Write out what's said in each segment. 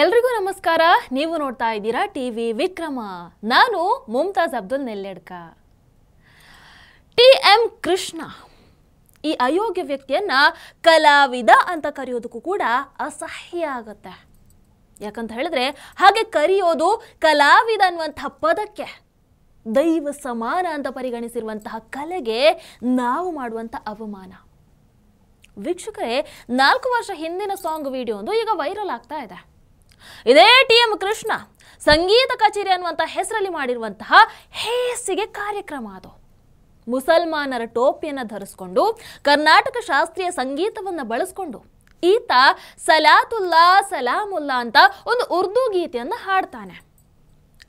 ಎಲ್ರಿಗೂ ನಮಸ್ಕಾರ ನೀವು ನೋಡ್ತಾ ಇದ್ದೀರಾ ಟಿ ವಿ ವಿಕ್ರಮ ನಾನು ಮುಮ್ತಾಜ್ ಅಬ್ದುಲ್ ನೆಲ್ಲೆಡ್ಕ ಟಿ ಎಂ ಕೃಷ್ಣ ಈ ಅಯೋಗ್ಯ ವ್ಯಕ್ತಿಯನ್ನ ಕಲಾವಿದ ಅಂತ ಕರೆಯೋದಕ್ಕೂ ಕೂಡ ಅಸಹ್ಯ ಆಗುತ್ತೆ ಯಾಕಂತ ಹೇಳಿದ್ರೆ ಹಾಗೆ ಕರೆಯೋದು ಕಲಾವಿದ ಅನ್ನುವಂಥ ಪದಕ್ಕೆ ದೈವ ಸಮಾನ ಅಂತ ಪರಿಗಣಿಸಿರುವಂತಹ ಕಲೆಗೆ ನಾವು ಮಾಡುವಂಥ ಅವಮಾನ ವೀಕ್ಷಕರೇ ನಾಲ್ಕು ವರ್ಷ ಹಿಂದಿನ ಸಾಂಗ್ ವಿಡಿಯೋ ಒಂದು ಈಗ ವೈರಲ್ ಆಗ್ತಾ ಇದೆ ಇದೇ ಟಿ ಎಂ ಕೃಷ್ಣ ಸಂಗೀತ ಕಚೇರಿ ಅನ್ನುವಂಥ ಹೆಸರಲ್ಲಿ ಮಾಡಿರುವಂತಹ ಹೇಸಿಗೆ ಕಾರ್ಯಕ್ರಮ ಅದು ಮುಸಲ್ಮಾನರ ಟೋಪಿಯನ್ನು ಧರಿಸ್ಕೊಂಡು ಕರ್ನಾಟಕ ಶಾಸ್ತ್ರೀಯ ಸಂಗೀತವನ್ನು ಬಳಸ್ಕೊಂಡು ಈತ ಸಲಾತುಲ್ಲಾ ಸಲಾಮುಲ್ಲಾ ಅಂತ ಒಂದು ಉರ್ದು ಗೀತೆಯನ್ನು ಹಾಡ್ತಾನೆ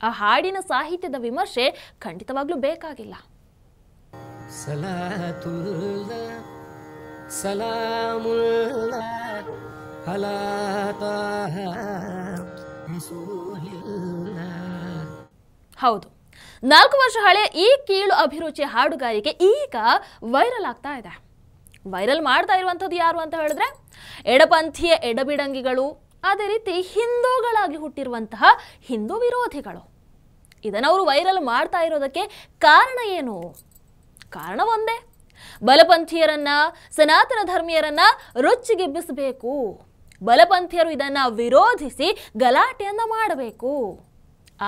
ಆ ಹಾಡಿನ ಸಾಹಿತ್ಯದ ವಿಮರ್ಶೆ ಖಂಡಿತವಾಗ್ಲೂ ಬೇಕಾಗಿಲ್ಲ ಸಲಾತುಲ್ಲಾ ಸಲಾಮುಲ್ಲಾ ಹೌದು ನಾಲ್ಕು ವರ್ಷ ಹಳೆಯ ಈ ಕೀಳು ಅಭಿರುಚಿ ಹಾಡುಗಾರಿಕೆ ಈಗ ವೈರಲ್ ಆಗ್ತಾ ಇದೆ ವೈರಲ್ ಮಾಡ್ತಾ ಇರುವಂಥದ್ದು ಯಾರು ಅಂತ ಹೇಳಿದ್ರೆ ಎಡಪಂಥೀಯ ಎಡಬಿಡಂಗಿಗಳು ಅದೇ ರೀತಿ ಹಿಂದೂಗಳಾಗಿ ಹುಟ್ಟಿರುವಂತಹ ಹಿಂದೂ ವಿರೋಧಿಗಳು ಇದನ್ನು ಅವರು ವೈರಲ್ ಮಾಡ್ತಾ ಇರೋದಕ್ಕೆ ಕಾರಣ ಏನು ಕಾರಣ ಒಂದೇ ಬಲಪಂಥೀಯರನ್ನ ಸನಾತನ ಧರ್ಮೀಯರನ್ನ ರೊಚ್ಚಿಗೆಬ್ಬಿಸಬೇಕು ಬಲಪಂಥೀಯರು ಇದನ್ನು ವಿರೋಧಿಸಿ ಗಲಾಟೆಯನ್ನು ಮಾಡಬೇಕು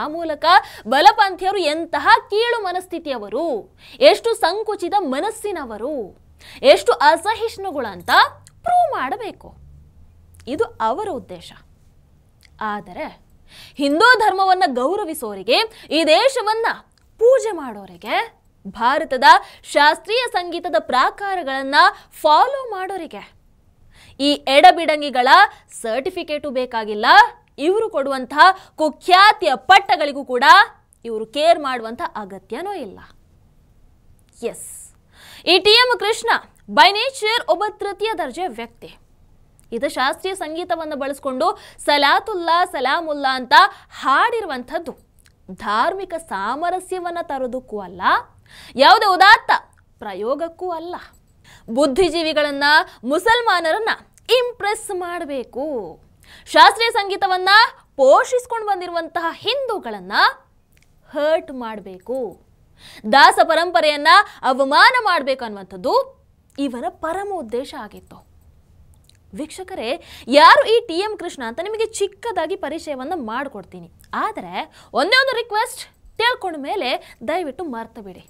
ಆ ಮೂಲಕ ಬಲಪಂಥೀಯರು ಎಂತಹ ಕೀಳು ಮನಸ್ಥಿತಿಯವರು ಎಷ್ಟು ಸಂಕುಚಿತ ಮನಸ್ಸಿನವರು ಎಷ್ಟು ಅಸಹಿಷ್ಣುಗಳಂತ ಪ್ರೂವ್ ಮಾಡಬೇಕು ಇದು ಅವರ ಉದ್ದೇಶ ಆದರೆ ಹಿಂದೂ ಧರ್ಮವನ್ನು ಗೌರವಿಸೋರಿಗೆ ಈ ದೇಶವನ್ನು ಪೂಜೆ ಮಾಡೋರಿಗೆ ಭಾರತದ ಶಾಸ್ತ್ರೀಯ ಸಂಗೀತದ ಪ್ರಾಕಾರಗಳನ್ನು ಫಾಲೋ ಮಾಡೋರಿಗೆ ಈ ಎಡಬಿಡಂಗಿಗಳ ಸರ್ಟಿಫಿಕೇಟು ಬೇಕಾಗಿಲ್ಲ ಇವರು ಕೊಡುವಂತಹ ಕುಖ್ಯಾತಿಯ ಪಟ್ಟಗಳಿಗೂ ಕೂಡ ಇವರು ಕೇರ್ ಮಾಡುವಂಥ ಅಗತ್ಯನೂ ಇಲ್ಲ ಎಸ್ ಈ T M Krishna by nature ಒಬ್ಬ ತೃತೀಯ ದರ್ಜೆ ವ್ಯಕ್ತಿ ಇದು ಶಾಸ್ತ್ರೀಯ ಸಂಗೀತವನ್ನು ಬಳಸಿಕೊಂಡು ಸಲಾತುಲ್ಲಾ ಸಲಾಮುಲ್ಲಾ ಅಂತ ಹಾಡಿರುವಂಥದ್ದು ಧಾರ್ಮಿಕ ಸಾಮರಸ್ಯವನ್ನು ತರೋದಕ್ಕೂ ಅಲ್ಲ ಯಾವುದೇ ಉದಾತ್ತ ಪ್ರಯೋಗಕ್ಕೂ ಅಲ್ಲ ಬುದ್ಧಿಜೀವಿಗಳನ್ನು ಮುಸಲ್ಮಾನರನ್ನು ಇಂಪ್ರೆಸ್ ಮಾಡಬೇಕು ಶಾಸ್ತ್ರೀಯ ಸಂಗೀತವನ್ನು ಪೋಷಿಸ್ಕೊಂಡು ಬಂದಿರುವಂತಹ ಹಿಂದೂಗಳನ್ನು ಹರ್ಟ್ ಮಾಡಬೇಕು ದಾಸ ಪರಂಪರೆಯನ್ನು ಅವಮಾನ ಮಾಡಬೇಕು ಅನ್ನುವಂಥದ್ದು ಇವರ ಪರಮ ಉದ್ದೇಶ ಆಗಿತ್ತು ವೀಕ್ಷಕರೇ ಯಾರು ಈ ಟಿ ಎಂ ಕೃಷ್ಣ ಅಂತ ನಿಮಗೆ ಚಿಕ್ಕದಾಗಿ ಪರಿಚಯವನ್ನು ಮಾಡಿಕೊಡ್ತೀನಿ ಆದರೆ ಒಂದೇ ಒಂದು ರಿಕ್ವೆಸ್ಟ್ ತಿಳ್ಕೊಂಡ ಮೇಲೆ ದಯವಿಟ್ಟು ಮರ್ತಬೇಡಿ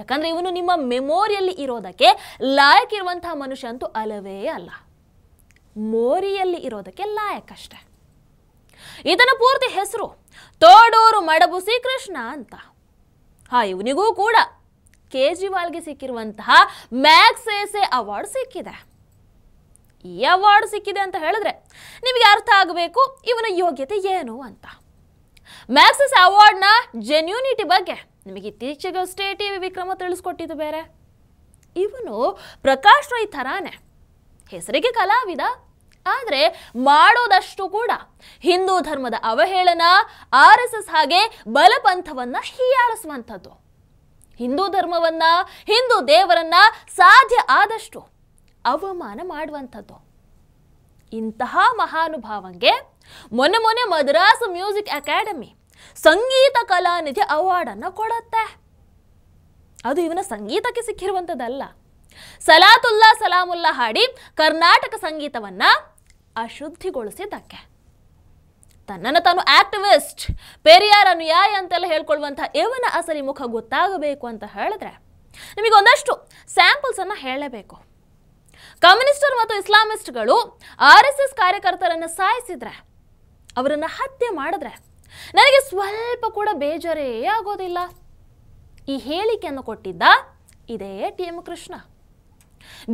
ಯಾಕಂದರೆ ಇವನು ನಿಮ್ಮ ಮೆಮೋರಿಯಲ್ಲಿ ಇರೋದಕ್ಕೆ ಲಾಯಕ್ ಇರುವಂತಹ ಮನುಷ್ಯ ಅಂತೂ ಅಲ್ಲವೇ ಅಲ್ಲ ಮೋರಿಯಲ್ಲಿ ಇರೋದಕ್ಕೆ ಲಾಯಕಷ್ಟೆ ಇದನ್ನು ಪೂರ್ತಿ ಹೆಸರು ತೋಡೂರು ಮಡಬು ಶ್ರೀಕೃಷ್ಣ ಅಂತ ಹಾ ಇವನಿಗೂ ಕೂಡ ಕೇಜ್ರಿವಾಲ್ಗೆ ಸಿಕ್ಕಿರುವಂತಹ ಮ್ಯಾಕ್ಸೇಸೆ ಅವಾರ್ಡ್ ಸಿಕ್ಕಿದೆ ಈ ಅವಾರ್ಡ್ ಸಿಕ್ಕಿದೆ ಅಂತ ಹೇಳಿದ್ರೆ ನಿಮಗೆ ಅರ್ಥ ಆಗಬೇಕು ಇವನ ಯೋಗ್ಯತೆ ಏನು ಅಂತ ಮ್ಯಾಕ್ಸೆಸ್ ಅವಾರ್ಡ್ನ ಜೆನ್ಯೂನಿಟಿ ಬಗ್ಗೆ ನಿಮಗೆ ಇತ್ತೀಚೆಗಷ್ಟೇ ಟಿ ವಿ ವಿಕ್ರಮ ತಿಳಿಸ್ಕೊಟ್ಟಿದ್ದು ಬೇರೆ ಇವನು ಪ್ರಕಾಶ್ ರೈ ಥರಾನೇ ಹೆಸರಿಗೆ ಕಲಾವಿದ ಆದರೆ ಮಾಡೋದಷ್ಟು ಕೂಡ ಹಿಂದೂ ಧರ್ಮದ ಅವಹೇಳನ ಆರ್ ಎಸ್ ಎಸ್ ಹಾಗೆ ಬಲಪಂಥವನ್ನ ಹೀಯಾಳಿಸುವಂಥದ್ದು ಹಿಂದೂ ಧರ್ಮವನ್ನ ಹಿಂದೂ ದೇವರನ್ನ ಸಾಧ್ಯ ಆದಷ್ಟು ಅವಮಾನ ಮಾಡುವಂಥದ್ದು ಇಂತಹ ಮಹಾನುಭಾವಂಗೆ ಮೊನ್ನೆ ಮೊನ್ನೆ ಮದ್ರಾಸ್ ಮ್ಯೂಸಿಕ್ ಅಕಾಡೆಮಿ ಸಂಗೀತ ಕಲಾನಿಧಿ ಅವಾರ್ಡನ್ನು ಕೊಡತ್ತೆ ಅದು ಇವನ ಸಂಗೀತಕ್ಕೆ ಸಿಕ್ಕಿರುವಂಥದ್ದಲ್ಲ ಸಲಾತುಲ್ಲಾ ಸಲಾಮುಲ್ಲಾ ಹಾಡಿ ಕರ್ನಾಟಕ ಸಂಗೀತವನ್ನ ಅಶುದ್ಧಿಗೊಳಿಸಿದ್ದಕ್ಕೆ ತನ್ನನ್ನು ತಾನು ಆಕ್ಟಿವಿಸ್ಟ್ ಪೆರಿಯಾರ್ ಅನುಯಾಯಿ ಅಂತೆಲ್ಲ ಹೇಳ್ಕೊಳ್ಳುವಂತಹ ಇವನ ಅಸರಿ ಮುಖ ಗೊತ್ತಾಗಬೇಕು ಅಂತ ಹೇಳಿದ್ರೆ ನಿಮಗೆ ಒಂದಷ್ಟು ಸ್ಯಾಂಪಲ್ಸನ್ನು ಹೇಳಲೇಬೇಕು ಕಮ್ಯುನಿಸ್ಟರ್ ಮತ್ತು ಇಸ್ಲಾಮಿಸ್ಟ್ಗಳು ಆರ್ ಎಸ್ ಎಸ್ ಕಾರ್ಯಕರ್ತರನ್ನು ಸಾಯಿಸಿದ್ರೆ ಅವರನ್ನು ಹತ್ಯೆ ಮಾಡಿದ್ರೆ ನನಗೆ ಸ್ವಲ್ಪ ಕೂಡ ಬೇಜಾರೇ ಆಗೋದಿಲ್ಲ ಈ ಹೇಳಿಕೆಯನ್ನು ಕೊಟ್ಟಿದ್ದ ಇದೇ ಟಿ ಎಂ ಕೃಷ್ಣ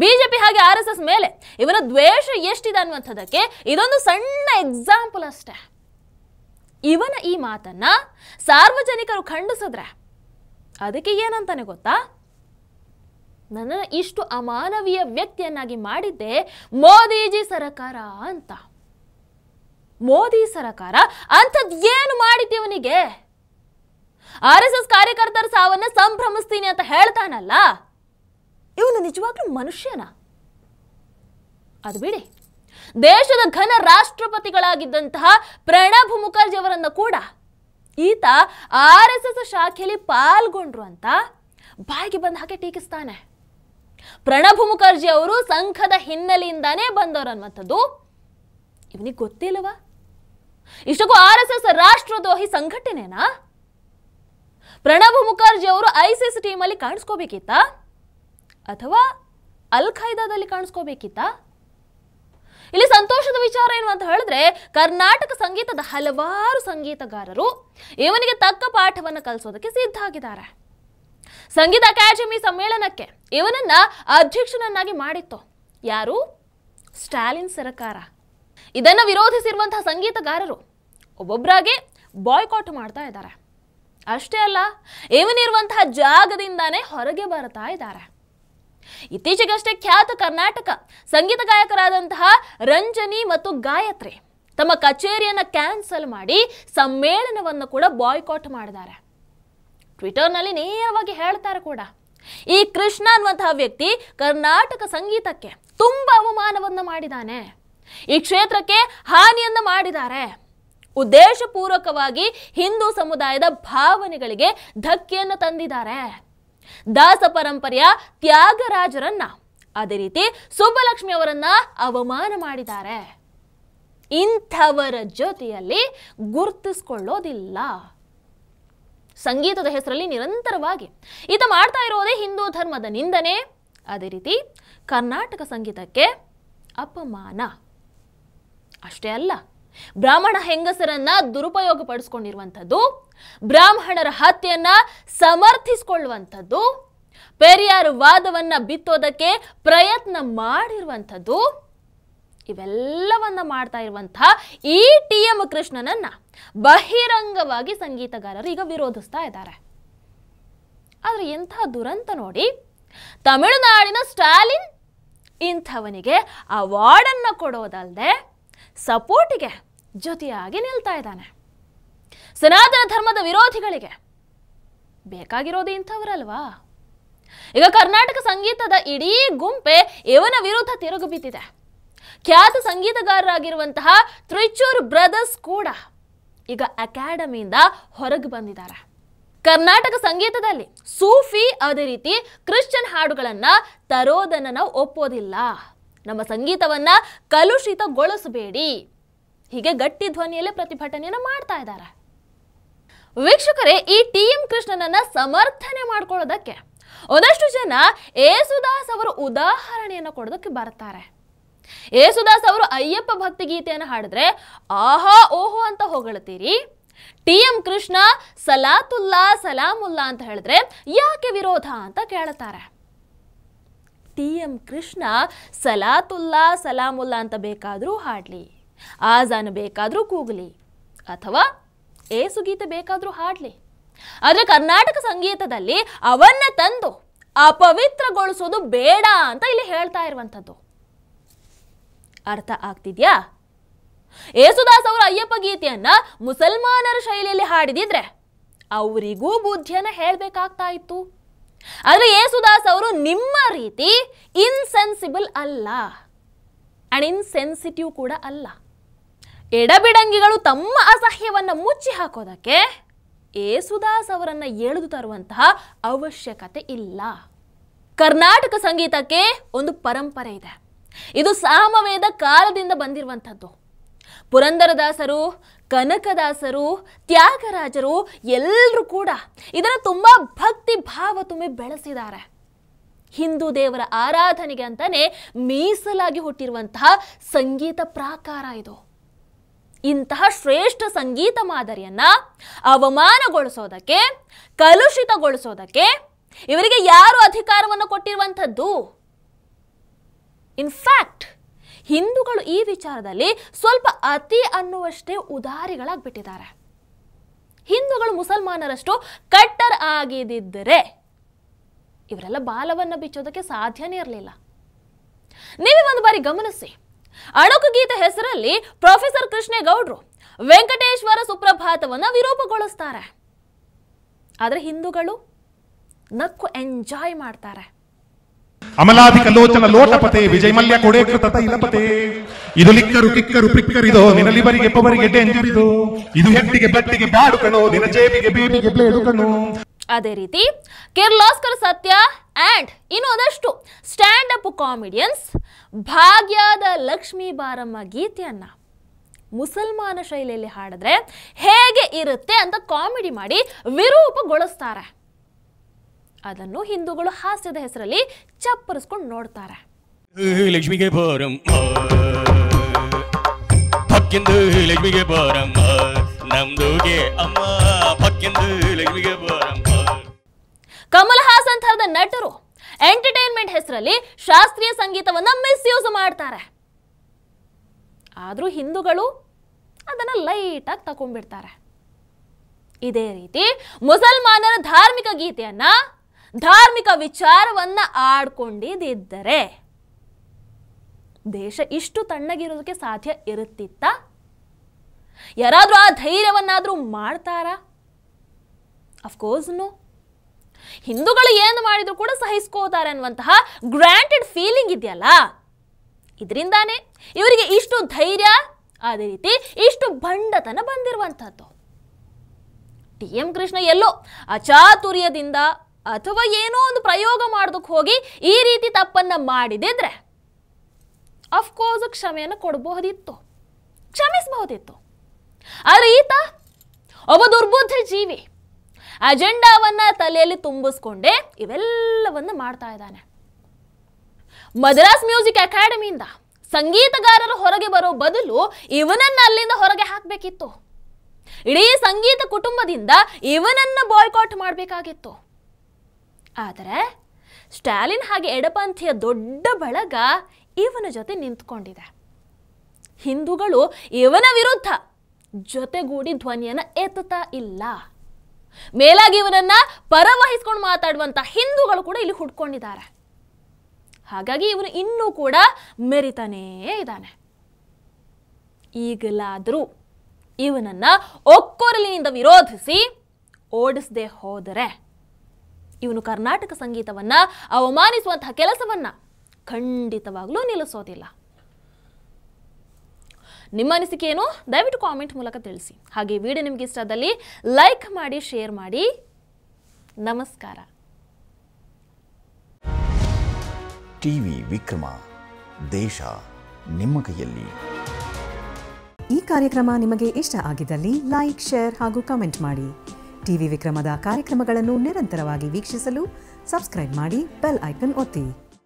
ಬಿಜೆಪಿ ಹಾಗೆ ಆರ್ ಎಸ್ ಎಸ್ ಮೇಲೆ ಇವನ ದ್ವೇಷ ಎಷ್ಟಿದೆ ಅನ್ನುವಂಥದ್ದಕ್ಕೆ ಇದೊಂದು ಸಣ್ಣ ಎಕ್ಸಾಂಪಲ್ ಅಷ್ಟೆ ಇವನ ಈ ಮಾತನ್ನ ಸಾರ್ವಜನಿಕರು ಖಂಡಿಸಿದ್ರೆ ಅದಕ್ಕೆ ಏನಂತಾನೆ ಗೊತ್ತಾ ನನ್ನ ಇಷ್ಟು ಅಮಾನವೀಯ ವ್ಯಕ್ತಿಯನ್ನಾಗಿ ಮಾಡಿದ್ದೆ ಮೋದಿಜಿ ಸರಕಾರ ಅಂತ ಮೋದಿ ಸರಕಾರ ಅಂಥದ್ದು ಏನು ಮಾಡಿದ್ದೆ ಇವನಿಗೆ ಆರ್ ಎಸ್ ಎಸ್ ಕಾರ್ಯಕರ್ತರ ಸಾವನ್ನ ಸಂಭ್ರಮಿಸ್ತೀನಿ ಅಂತ ಹೇಳ್ತಾನಲ್ಲ ಇವನು ನಿಜವಾಗ್ಲೂ ಮನುಷ್ಯನ ಅದು ಬಿಡಿ ದೇಶದ ಘನ ರಾಷ್ಟ್ರಪತಿಗಳಾಗಿದ್ದಂತಹ ಪ್ರಣಬ್ ಮುಖರ್ಜಿ ಅವರನ್ನು ಕೂಡ ಈತ ಆರ್ ಎಸ್ ಎಸ್ ಶಾಖೆಯಲ್ಲಿ ಪಾಲ್ಗೊಂಡ್ರು ಅಂತ ಬಾಯಿಗೆ ಬಂದ ಹಾಗೆ ಟೀಕಿಸ್ತಾನೆ ಪ್ರಣಬ್ ಮುಖರ್ಜಿ ಅವರು ಸಂಘದ ಹಿನ್ನೆಲೆಯಿಂದಾನೇ ಬಂದವರು ಅನ್ನುವಂಥದ್ದು ಇವನಿಗೆ ಗೊತ್ತಿಲ್ಲವಾ ಇಷ್ಟಕ್ಕೂ ಆರ್ ಎಸ್ ಎಸ್ ರಾಷ್ಟ್ರದ್ರೋಹಿ ಸಂಘಟನೆನಾ ಪ್ರಣಬ್ ಮುಖರ್ಜಿ ಅವರು ಐಸಿಸ್ ಟೀಮಲ್ಲಿ ಕಾಣಿಸ್ಕೋಬೇಕಿತ್ತಾ ಅಥವಾ ಅಲ್ ಖೈದಾದಲ್ಲಿ ಕಾಣಿಸ್ಕೋಬೇಕಿತ್ತ ಇಲ್ಲಿ ಸಂತೋಷದ ವಿಚಾರ ಏನು ಅಂತ ಹೇಳಿದ್ರೆ ಕರ್ನಾಟಕ ಸಂಗೀತದ ಹಲವಾರು ಸಂಗೀತಗಾರರು ಇವನಿಗೆ ತಕ್ಕ ಪಾಠವನ್ನು ಕಲಿಸೋದಕ್ಕೆ ಸಿದ್ಧ ಆಗಿದ್ದಾರೆ ಸಂಗೀತ ಅಕಾಡೆಮಿ ಸಮ್ಮೇಳನಕ್ಕೆ ಇವನನ್ನ ಅಧ್ಯಕ್ಷನನ್ನಾಗಿ ಮಾಡಿತ್ತು ಯಾರು ಸ್ಟಾಲಿನ್ ಸರಕಾರ ಇದನ್ನು ವಿರೋಧಿಸಿರುವಂತಹ ಸಂಗೀತಗಾರರು ಒಬ್ಬೊಬ್ಬರಾಗಿ ಬಾಯ್ಕಾಟ್ ಮಾಡ್ತಾ ಇದ್ದಾರೆ ಅಷ್ಟೇ ಅಲ್ಲ ಇವನಿರುವಂತಹ ಜಾಗದಿಂದಾನೇ ಹೊರಗೆ ಬರ್ತಾ ಇದ್ದಾರೆ ಇತ್ತೀಚೆಗಷ್ಟೇ ಖ್ಯಾತ ಕರ್ನಾಟಕ ಸಂಗೀತ ಗಾಯಕರಾದಂತಹ ರಂಜನಿ ಮತ್ತು ಗಾಯತ್ರಿ ತಮ್ಮ ಕಚೇರಿಯನ್ನು ಕ್ಯಾನ್ಸಲ್ ಮಾಡಿ ಸಮ್ಮೇಳನವನ್ನು ಕೂಡ ಬಾಯ್ಕಾಟ್ ಮಾಡಿದ್ದಾರೆ ಟ್ವಿಟರ್ನಲ್ಲಿ ನೇರವಾಗಿ ಹೇಳ್ತಾರೆ ಕೂಡ ಈ ಕೃಷ್ಣ ಅನ್ನುವಂತಹ ವ್ಯಕ್ತಿ ಕರ್ನಾಟಕ ಸಂಗೀತಕ್ಕೆ ತುಂಬ ಅವಮಾನವನ್ನು ಮಾಡಿದ್ದಾನೆ ಈ ಕ್ಷೇತ್ರಕ್ಕೆ ಹಾನಿಯನ್ನು ಮಾಡಿದ್ದಾರೆ ಉದ್ದೇಶಪೂರ್ವಕವಾಗಿ ಹಿಂದೂ ಸಮುದಾಯದ ಭಾವನೆಗಳಿಗೆ ಧಕ್ಕೆಯನ್ನು ತಂದಿದ್ದಾರೆ ದಾಸ ಪರಂಪರೆಯ ತ್ಯಾಗರಾಜರನ್ನ ಅದೇ ರೀತಿ ಸುಬ್ಬಲಕ್ಷ್ಮಿ ಅವರನ್ನ ಅವಮಾನ ಮಾಡಿದ್ದಾರೆ ಇಂಥವರ ಜೊತೆಯಲ್ಲಿ ಗುರುತಿಸ್ಕೊಳ್ಳೋದಿಲ್ಲ ಸಂಗೀತದ ಹೆಸರಲ್ಲಿ ನಿರಂತರವಾಗಿ ಈತ ಮಾಡ್ತಾ ಇರೋದೇ ಹಿಂದೂ ಧರ್ಮದ ನಿಂದನೆ ಅದೇ ರೀತಿ ಕರ್ನಾಟಕ ಸಂಗೀತಕ್ಕೆ ಅಪಮಾನ ಅಷ್ಟೇ ಅಲ್ಲ ಬ್ರಾಹ್ಮಣ ಹೆಂಗಸರನ್ನ ದುರುಪಯೋಗ ಪಡಿಸ್ಕೊಂಡಿರುವಂಥದ್ದು ಬ್ರಾಹ್ಮಣರ ಹತ್ಯೆಯನ್ನ ಸಮರ್ಥಿಸಿಕೊಳ್ಳುವಂಥದ್ದು ಪೆರಿಯಾರ್ ವಾದವನ್ನ ಬಿತ್ತೋದಕ್ಕೆ ಪ್ರಯತ್ನ ಮಾಡಿರುವಂಥದ್ದು ಇವೆಲ್ಲವನ್ನ ಮಾಡ್ತಾ ಇರುವಂತಹ ಈ ಟಿ ಎಂ ಕೃಷ್ಣನನ್ನ ಬಹಿರಂಗವಾಗಿ ಸಂಗೀತಗಾರರು ಈಗ ವಿರೋಧಿಸ್ತಾ ಇದ್ದಾರೆ ಆದ್ರೆ ಎಂಥ ದುರಂತ ನೋಡಿ ತಮಿಳುನಾಡಿನ ಸ್ಟಾಲಿನ್ ಇಂಥವನಿಗೆ ಅವಾರ್ಡನ್ನ ಕೊಡೋದಲ್ಲದೆ ಸಪೋರ್ಟಿಗೆ ಜೊತೆಯಾಗಿ ನಿಲ್ತಾ ಇದ್ದಾನೆ ಸನಾತನ ಧರ್ಮದ ವಿರೋಧಿಗಳಿಗೆ ಬೇಕಾಗಿರೋದು ಇಂಥವರಲ್ವಾ ಈಗ ಕರ್ನಾಟಕ ಸಂಗೀತದ ಇಡೀ ಗುಂಪೆ ಇವನ ವಿರುದ್ಧ ತಿರುಗು ಬಿದ್ದಿದೆ ಖ್ಯಾತ ಸಂಗೀತಗಾರರಾಗಿರುವಂತಹ ತ್ರಿಚೂರ್ ಬ್ರದರ್ಸ್ ಕೂಡ ಈಗ ಅಕಾಡೆಮಿಯಿಂದ ಹೊರಗೆ ಬಂದಿದ್ದಾರೆ ಕರ್ನಾಟಕ ಸಂಗೀತದಲ್ಲಿ ಸೂಫಿ ಅದೇ ರೀತಿ ಕ್ರಿಶ್ಚಿಯನ್ ಹಾಡುಗಳನ್ನ ತರೋದನ್ನು ನಾವು ಒಪ್ಪೋದಿಲ್ಲ ನಮ್ಮ ಸಂಗೀತವನ್ನ ಕಲುಷಿತಗೊಳಿಸಬೇಡಿ ಹೀಗೆ ಗಟ್ಟಿ ಧ್ವನಿಯಲ್ಲೇ ಪ್ರತಿಭಟನೆಯನ್ನು ಮಾಡ್ತಾ ಇದ್ದಾರೆ ವೀಕ್ಷಕರೇ ಈ ಟಿ ಎಂ ಕೃಷ್ಣನನ್ನ ಸಮರ್ಥನೆ ಮಾಡ್ಕೊಳ್ಳೋದಕ್ಕೆ ಒಂದಷ್ಟು ಜನ ಏಸುದಾಸ್ ಅವರು ಉದಾಹರಣೆಯನ್ನು ಕೊಡೋದಕ್ಕೆ ಬರ್ತಾರೆ ಏಸುದಾಸ್ ಅವರು ಅಯ್ಯಪ್ಪ ಭಕ್ತಿ ಗೀತೆಯನ್ನು ಹಾಡಿದ್ರೆ ಆಹಾ ಓಹೋ ಅಂತ ಹೊಗಳ್ತೀರಿ ಟಿ ಎಂ ಕೃಷ್ಣ ಸಲಾತುಲ್ಲಾ ಸಲಾಮುಲ್ಲಾ ಅಂತ ಹೇಳಿದ್ರೆ ಯಾಕೆ ವಿರೋಧ ಅಂತ ಕೇಳುತ್ತಾರೆ ಟಿ ಎಂ ಕೃಷ್ಣ ಸಲಾತುಲ್ಲಾ ಸಲಾಮುಲ್ಲಾ ಅಂತ ಬೇಕಾದರೂ ಹಾಡಲಿ ಆಜಾನು ಬೇಕಾದರೂ ಕೂಗಲಿ ಅಥವಾ ಏಸು ಗೀತೆ ಬೇಕಾದರೂ ಹಾಡಲಿ ಆದರೆ ಕರ್ನಾಟಕ ಸಂಗೀತದಲ್ಲಿ ಅವನ್ನ ತಂದು ಅಪವಿತ್ರಗೊಳಿಸೋದು ಬೇಡ ಅಂತ ಇಲ್ಲಿ ಹೇಳ್ತಾ ಇರುವಂಥದ್ದು ಅರ್ಥ ಆಗ್ತಿದ್ಯಾ ಯೇಸುದಾಸ್ ಅವರು ಅಯ್ಯಪ್ಪ ಗೀತೆಯನ್ನ ಮುಸಲ್ಮಾನರ ಶೈಲಿಯಲ್ಲಿ ಹಾಡಿದಿದ್ರೆ ಅವರಿಗೂ ಬುದ್ಧಿಯನ್ನು ಹೇಳಬೇಕಾಗ್ತಾ ಇತ್ತು ಆದರೆ ಯೇಸುದಾಸ್ ಅವರು ನಿಮ್ಮ ರೀತಿ ಇನ್ಸೆನ್ಸಿಬಲ್ ಅಲ್ಲ ಅಂಡ್ ಇನ್ಸೆನ್ಸಿಟಿವ್ ಕೂಡ ಅಲ್ಲ ಎಡಬಿಡಂಗಿಗಳು ತಮ್ಮ ಅಸಹ್ಯವನ್ನು ಮುಚ್ಚಿ ಹಾಕೋದಕ್ಕೆ ಯೇಸುದಾಸ್ ಅವರನ್ನು ಎಳೆದು ತರುವಂತಹ ಅವಶ್ಯಕತೆ ಇಲ್ಲ ಕರ್ನಾಟಕ ಸಂಗೀತಕ್ಕೆ ಒಂದು ಪರಂಪರೆ ಇದೆ ಇದು ಸಾಮವೇದ ಕಾಲದಿಂದ ಬಂದಿರುವಂಥದ್ದು ಪುರಂದರದಾಸರು ಕನಕದಾಸರು ತ್ಯಾಗರಾಜರು ಎಲ್ಲರೂ ಕೂಡ ಇದನ್ನು ತುಂಬ ಭಕ್ತಿ ಭಾವ ತುಂಬಿ ಬೆಳೆಸಿದ್ದಾರೆ ಹಿಂದೂ ದೇವರ ಆರಾಧನೆಗೆ ಅಂತಲೇ ಮೀಸಲಾಗಿ ಹುಟ್ಟಿರುವಂತಹ ಸಂಗೀತ ಪ್ರಾಕಾರ ಇದು ಇಂತಹ ಶ್ರೇಷ್ಠ ಸಂಗೀತ ಮಾದರಿಯನ್ನು ಅವಮಾನಗೊಳಿಸೋದಕ್ಕೆ ಕಲುಷಿತಗೊಳಿಸೋದಕ್ಕೆ ಇವರಿಗೆ ಯಾರು ಅಧಿಕಾರವನ್ನು ಕೊಟ್ಟಿರುವಂಥದ್ದು ಇನ್ಫ್ಯಾಕ್ಟ್ ಹಿಂದೂಗಳು ಈ ವಿಚಾರದಲ್ಲಿ ಸ್ವಲ್ಪ ಅತಿ ಅನ್ನುವಷ್ಟೇ ಉದಾರಿಗಳಾಗ್ಬಿಟ್ಟಿದ್ದಾರೆ ಹಿಂದೂಗಳು ಮುಸಲ್ಮಾನರಷ್ಟು ಕಟ್ಟರ್ ಆಗಿದ್ದರೆ ಇವರೆಲ್ಲ ಬಾಲವನ್ನು ಬಿಚ್ಚೋದಕ್ಕೆ ಸಾಧ್ಯನೇ ಇರಲಿಲ್ಲ ನೀವೇ ಒಂದು ಬಾರಿ ಗಮನಿಸಿ ಅಣಕು ಗೀತೆ ಹೆಸರಲ್ಲಿ ಪ್ರೊಫೆಸರ್ ಕೃಷ್ಣೇಗೌಡರು ವೆಂಕಟೇಶ್ವರ ಸುಪ್ರಭಾತವನ್ನ ವಿರೂಪಗೊಳಿಸ್ತಾರೆ ಆದ್ರೆ ಹಿಂದೂಗಳು ನಕ್ಕು ಎಂಜಾಯ್ ಮಾಡ್ತಾರೆ ಅಮಲಾದಿ ಕಲೋಚನ ಲೋಟಪತೆ ವಿಜಯ ಮಲ್ಯ ಕೊಡೇಕೃತ ಇಲಪತೆ ಇದು ಲಿಕ್ಕರು ಕಿಕ್ಕರು ಪ್ರಿಕ್ಕರಿದೋ ನಿನಲಿಬರಿಗೆ ಪವರಿಗೆ ಡೇಂಜರಿದು ಇದು ಹೆಟ್ಟಿಗೆ ಬಟ್ಟಿಗೆ ಬಾಡು ಕಣೋ ನಿನ ಜೇಬಿಗೆ ಬೇಬಿಗೆ ಬ್ಲೇಡು ಅದೇ ರೀತಿ ಕಿರ್ಲಾಸ್ಕರ್ ಸತ್ಯ ಆ್ಯಂಡ್ ಇನ್ನೊಂದಷ್ಟು ಸ್ಟ್ಯಾಂಡ್ ಅಪ್ ಕಾಮಿಡಿಯನ್ಸ್ ಭಾಗ್ಯದ ಲಕ್ಷ್ಮೀ ಬಾರಮ್ಮ ಗೀತೆಯನ್ನು ಮುಸಲ್ಮಾನ ಶೈಲಿಯಲ್ಲಿ ಹಾಡಿದ್ರೆ ಹೇಗೆ ಇರುತ್ತೆ ಅಂತ ಕಾಮಿಡಿ ಮಾಡಿ ವಿರೂಪಗೊಳಿಸ್ತಾರೆ ಅದನ್ನು ಹಿಂದೂಗಳು ಹಾಸ್ಯದ ಹೆಸರಲ್ಲಿ ಚಪ್ಪರಿಸ್ಕೊಂಡು ನೋಡ್ತಾರೆ ಲಕ್ಷ್ಮಿಗೆ ಬಾರಮ್ಮ ಲಕ್ಷ್ಮಿಗೆ ಬಾರಮ್ಮ ಅಮ್ಮ ಪಕ್ಕಿಂದು ಲಕ್ಷ್ಮಿಗೆ ಕಮಲ್ ಹಾಸನ್ ನಟರು ಎಂಟರ್ಟೈನ್ಮೆಂಟ್ ಹೆಸರಲ್ಲಿ ಶಾಸ್ತ್ರೀಯ ಸಂಗೀತವನ್ನು ಮಿಸ್ಯೂಸ್ ಮಾಡ್ತಾರೆ ಆದರೂ ಹಿಂದೂಗಳು ಅದನ್ನು ಲೈಟಾಗಿ ತಗೊಂಡ್ಬಿಡ್ತಾರೆ ಇದೇ ರೀತಿ ಮುಸಲ್ಮಾನರ ಧಾರ್ಮಿಕ ಗೀತೆಯನ್ನ ಧಾರ್ಮಿಕ ವಿಚಾರವನ್ನ ಆಡ್ಕೊಂಡಿದ್ದರೆ ದೇಶ ಇಷ್ಟು ತಣ್ಣಗಿರೋದಕ್ಕೆ ಸಾಧ್ಯ ಇರುತ್ತಿತ್ತ ಯಾರಾದರೂ ಆ ಧೈರ್ಯವನ್ನಾದರೂ ಮಾಡ್ತಾರಾ ಅಫ್ಕೋರ್ಸ್ನು ಹಿಂದೂಗಳು ಏನು ಮಾಡಿದ್ರು ಕೂಡ ಸಹಿಸ್ಕೋತಾರೆ ಅನ್ನುವಂತಹ ಗ್ರಾಂಟೆಡ್ ಫೀಲಿಂಗ್ ಇದೆಯಲ್ಲ ಇದರಿಂದಾನೇ ಇವರಿಗೆ ಇಷ್ಟು ಧೈರ್ಯ ಅದೇ ರೀತಿ ಇಷ್ಟು ಬಂಡತನ ಬಂದಿರುವಂಥದ್ದು ಟಿ ಎಂ ಕೃಷ್ಣ ಎಲ್ಲೋ ಅಚಾತುರ್ಯದಿಂದ ಅಥವಾ ಏನೋ ಒಂದು ಪ್ರಯೋಗ ಮಾಡೋದಕ್ಕೆ ಹೋಗಿ ಈ ರೀತಿ ತಪ್ಪನ್ನು ಮಾಡಿದಿದ್ರೆ ಅಫ್ಕೋರ್ಸ್ ಕ್ಷಮೆಯನ್ನು ಕೊಡಬಹುದಿತ್ತು ಕ್ಷಮಿಸಬಹುದಿತ್ತು ಆದರೆ ಈತ ಒಬ್ಬ ದುರ್ಬುದ್ಧ ಜೀವಿ ಅಜೆಂಡಾವನ್ನ ತಲೆಯಲ್ಲಿ ತುಂಬಿಸ್ಕೊಂಡೇ ಇವೆಲ್ಲವನ್ನು ಮಾಡ್ತಾ ಇದ್ದಾನೆ ಮದ್ರಾಸ್ ಮ್ಯೂಸಿಕ್ ಅಕಾಡೆಮಿಯಿಂದ ಸಂಗೀತಗಾರರು ಹೊರಗೆ ಬರೋ ಬದಲು ಇವನನ್ನ ಅಲ್ಲಿಂದ ಹೊರಗೆ ಹಾಕಬೇಕಿತ್ತು ಇಡೀ ಸಂಗೀತ ಕುಟುಂಬದಿಂದ ಇವನನ್ನ ಬಾಯ್ಕಾಟ್ ಮಾಡಬೇಕಾಗಿತ್ತು ಆದರೆ ಸ್ಟಾಲಿನ್ ಹಾಗೆ ಎಡಪಂಥೀಯ ದೊಡ್ಡ ಬಳಗ ಇವನ ಜೊತೆ ನಿಂತ್ಕೊಂಡಿದೆ ಹಿಂದೂಗಳು ಇವನ ವಿರುದ್ಧ ಜೊತೆಗೂಡಿ ಧ್ವನಿಯನ್ನು ಎತ್ತುತ್ತಾ ಇಲ್ಲ ಮೇಲಾಗಿ ಇವನನ್ನ ಪರವಹಿಸ್ಕೊಂಡು ಮಾತಾಡುವಂತ ಹಿಂದೂಗಳು ಕೂಡ ಇಲ್ಲಿ ಹುಡ್ಕೊಂಡಿದ್ದಾರೆ ಹಾಗಾಗಿ ಇವನು ಇನ್ನೂ ಕೂಡ ಮೆರಿತಾನೇ ಇದ್ದಾನೆ ಈಗಲಾದರೂ ಇವನನ್ನ ಒಕ್ಕೊರಲಿನಿಂದ ವಿರೋಧಿಸಿ ಓಡಿಸದೆ ಹೋದರೆ ಇವನು ಕರ್ನಾಟಕ ಸಂಗೀತವನ್ನ ಅವಮಾನಿಸುವಂತಹ ಕೆಲಸವನ್ನ ಖಂಡಿತವಾಗ್ಲೂ ನಿಲ್ಲಿಸೋದಿಲ್ಲ ನಿಮ್ಮ ಅನಿಸಿಕೆ ಏನು ದಯವಿಟ್ಟು ಕಾಮೆಂಟ್ ಮೂಲಕ ತಿಳಿಸಿ ಹಾಗೆ ವಿಡಿಯೋ ನಿಮಗೆ ಇಷ್ಟ ಆದಲ್ಲಿ ಲೈಕ್ ಮಾಡಿ ಶೇರ್ ಮಾಡಿ ನಮಸ್ಕಾರ ಟಿವಿ ವಿಕ್ರಮ ದೇಶ ನಿಮ್ಮ ಕೈಯಲ್ಲಿ ಈ ಕಾರ್ಯಕ್ರಮ ನಿಮಗೆ ಇಷ್ಟ ಆಗಿದ್ದಲ್ಲಿ ಲೈಕ್ ಶೇರ್ ಹಾಗೂ ಕಮೆಂಟ್ ಮಾಡಿ ಟಿವಿ ವಿಕ್ರಮದ ಕಾರ್ಯಕ್ರಮಗಳನ್ನು ನಿರಂತರವಾಗಿ ವೀಕ್ಷಿಸಲು ಸಬ್ಸ್ಕ್ರೈಬ್ ಮಾಡಿ ಬೆಲ್ ಐಕನ್ ಒತ್ತಿ